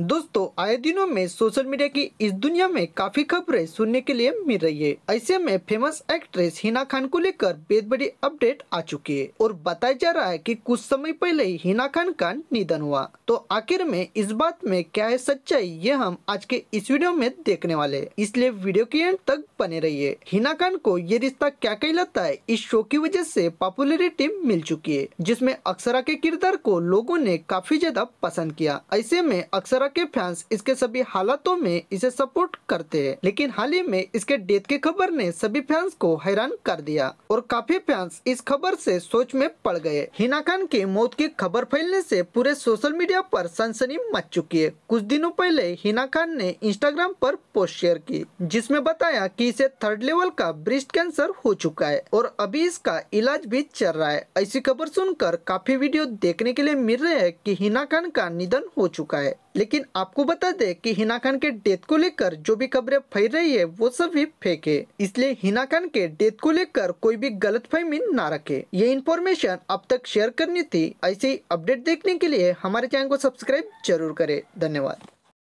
दोस्तों आए दिनों में सोशल मीडिया की इस दुनिया में काफी खबरें सुनने के लिए मिल रही है ऐसे में फेमस एक्ट्रेस हिना खान को लेकर बेहद बड़ी अपडेट आ चुकी है और बताया जा रहा है कि कुछ समय पहले ही हिना खान का निधन हुआ तो आखिर में इस बात में क्या है सच्चाई ये हम आज के इस वीडियो में देखने वाले इसलिए वीडियो के एंड तक बने रही हिना खान को ये रिश्ता क्या कहलाता है इस शो की वजह ऐसी पॉपुलरिटी मिल चुकी है जिसमे अक्षरा के किरदार को लोगों ने काफी ज्यादा पसंद किया ऐसे में अक्षरा के फैंस इसके सभी हालातों में इसे सपोर्ट करते हैं लेकिन हाल ही में इसके डेथ की खबर ने सभी फैंस को हैरान कर दिया और काफी फैंस इस खबर से सोच में पड़ गए हिना खान की मौत की खबर फैलने से पूरे सोशल मीडिया पर सनसनी मच चुकी है कुछ दिनों पहले हिना खान ने इंस्टाग्राम पर पोस्ट शेयर की जिसमे बताया की इसे थर्ड लेवल का ब्रेस्ट कैंसर हो चुका है और अभी इसका इलाज भी चल रहा है ऐसी खबर सुनकर काफी वीडियो देखने के लिए मिल रहे हैं की हिना खान का निधन हो चुका है लेकिन आपको बता दें कि हिना खान के डेथ को लेकर जो भी खबरें फैल रही है वो सभी फेक है इसलिए हिना खान के डेथ को लेकर कोई भी गलत फहमी ना रखे ये इन्फॉर्मेशन अब तक शेयर करनी थी ऐसे ही अपडेट देखने के लिए हमारे चैनल को सब्सक्राइब जरूर करें धन्यवाद